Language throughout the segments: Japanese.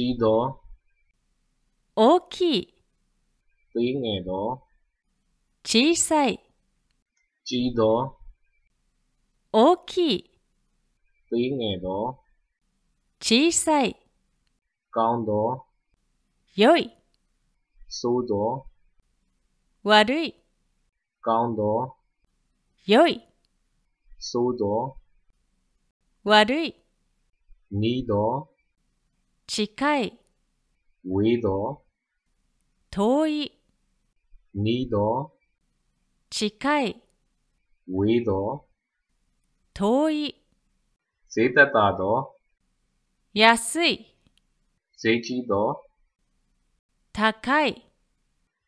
ード大きい。ちねド小さい。ード大きい。ちねド小さい。ンド良い。ード悪い。ンド良い。ード悪い。ード。近い。ウィド遠い。ニド近い。ウィド遠い。ゼタタド安い。ゼチド高い。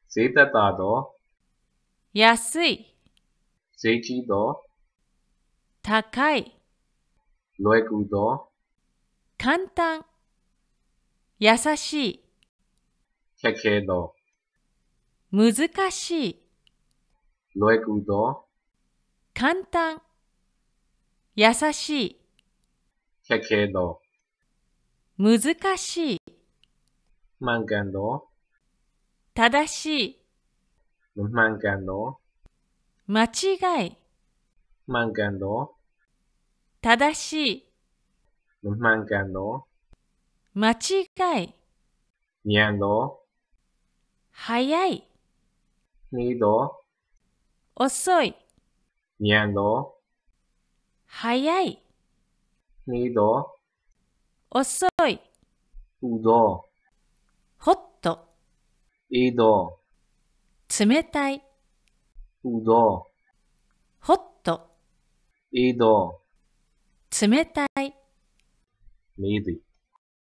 ゼタタド安い。ゼチド高い。ロエグド簡単。優しい。やけど。難しい。ロ簡単。優しい。けど。難しい。マンカンド。正しい。マンカンド。間違い。マンカンド。正しい。マンカンド。間違い。にんど。はやい。にど。おそい。にんど。はやい。にど。おそい。うどほっと。いいど。めたい。うどほっと。いいど。めたい。みどり。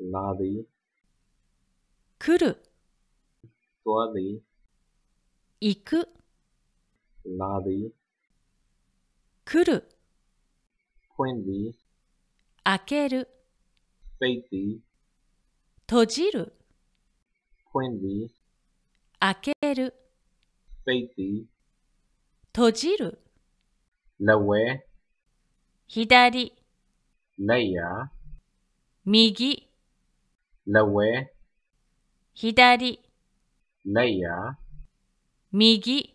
哪来る。どこに？行く。哪里？来る。关闭。開ける。閉じ。る。关闭。開ける。閉じ。閉じる。左。レイヤ右。لوي 左 ليا 右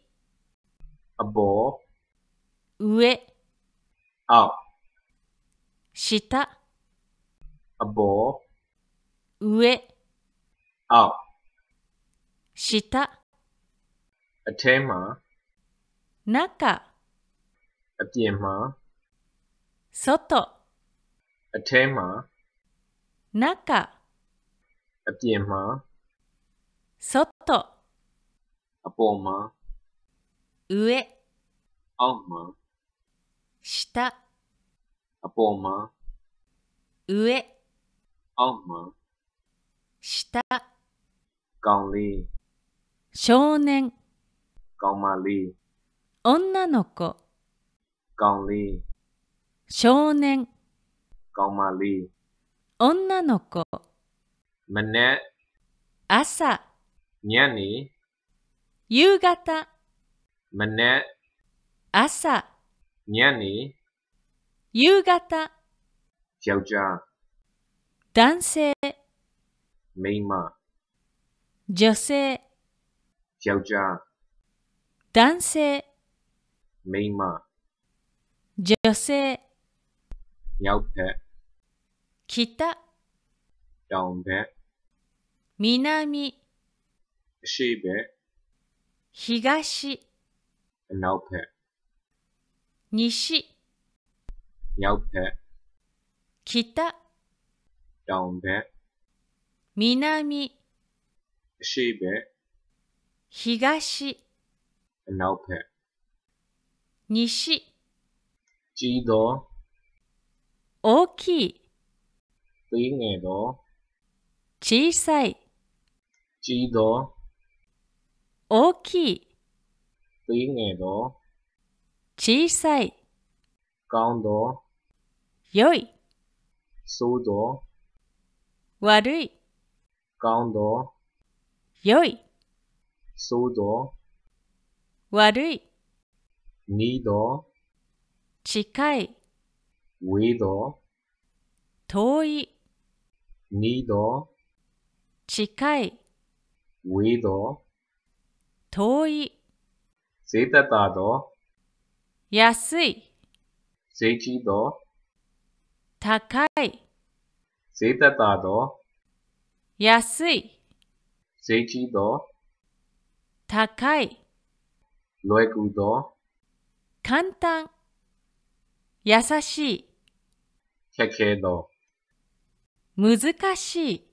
أبو 上 أ 下 أبو 上 أ 下 أتيما 中 أبيما 外 أتيما 中အပြင်မှာ外အပေါ်မှာ上အောက်မှာ下အပေါ်မှာ上အောက်မှာ下ကောင်းလေး少年ကောင်းမလေး女の子ကောင်းလေး少年ကောင်းမလေး女の子まね。朝。にゃに。夕方。まね。朝。にゃに。夕方。じゃうじゃ。男性。めいま。女性。じゃうじゃ。男性。めいま。女性。やうて、きた、東北。南。西北。東。南北。西。南北。北。東北。南。西北。東。南北。西。几多？大きい。对，爱多。小さい。ちい大きい。ぶいねど。小さい。がんよい。そう悪い。がんよい。そう悪い。みど。近い。うえ遠い。みど。近い。ウィド。遠い。セタタド。安い。セチド。高い。セタタド。安い。セチド。高い。ロエクド。簡単。優しい。ケケ難しい。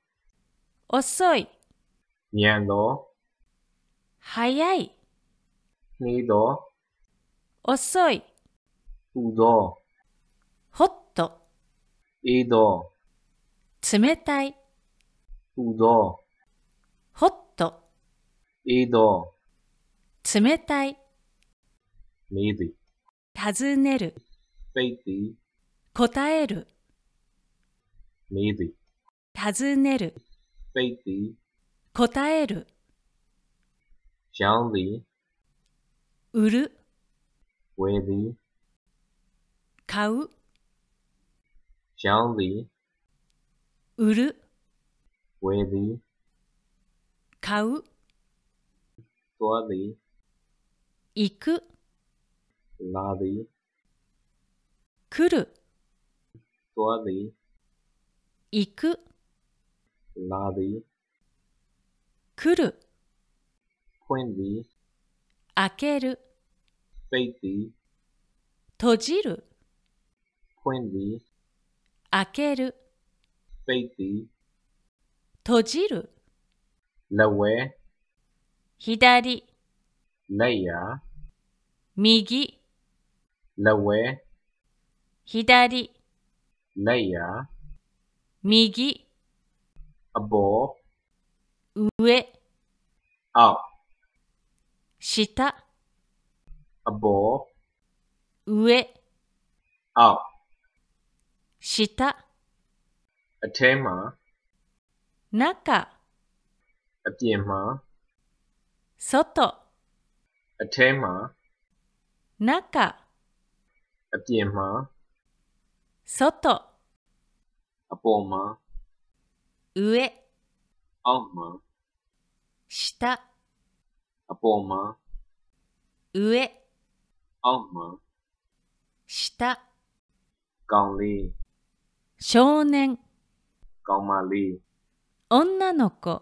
遅い。年度早い。ミド遅い。うどほっと。えいどつめたい。うどほっと。えいどつめたい。ミたずねる。ベイィ答える。ミたずねる。飞笛。答える。讲理。売る。回礼。買う。讲理。売る。回礼。買う。多礼。行く。拉礼。来る。多礼。行く。哪里？来る。关闭。開ける。閉じ。閉じる。关闭。開ける。閉じ。閉じる。左。左。レイヤー。右。右。左。レイヤー。右。အပေါ်上အောက်下အပေါ်上အောက်下အထဲမှာ中အပြင်မှာ外အထဲမှာ中အပြင်မှာ外အပေါ်မှာ上。alma, 下。a palma, 上。alma, 下。Gauli, 少年。Gaumali, 女の子。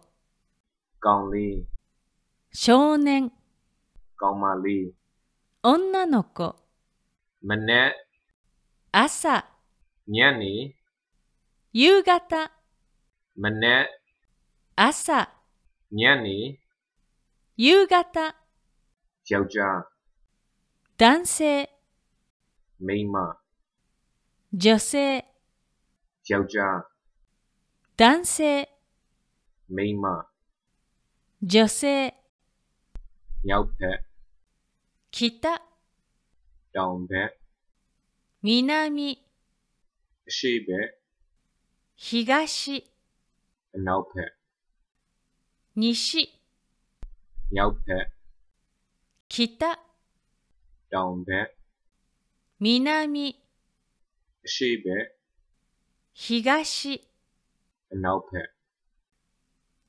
Gauli, 少年。Gaumali, 女の子。Manet, 朝。Nyani, 夕方。朝、にゃに、夕方、じゃ男性、メイマ女性、じゃ男性、メイマ女性、にゃ北、ダウン南、しベ東、西。北。南。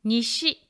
東。西。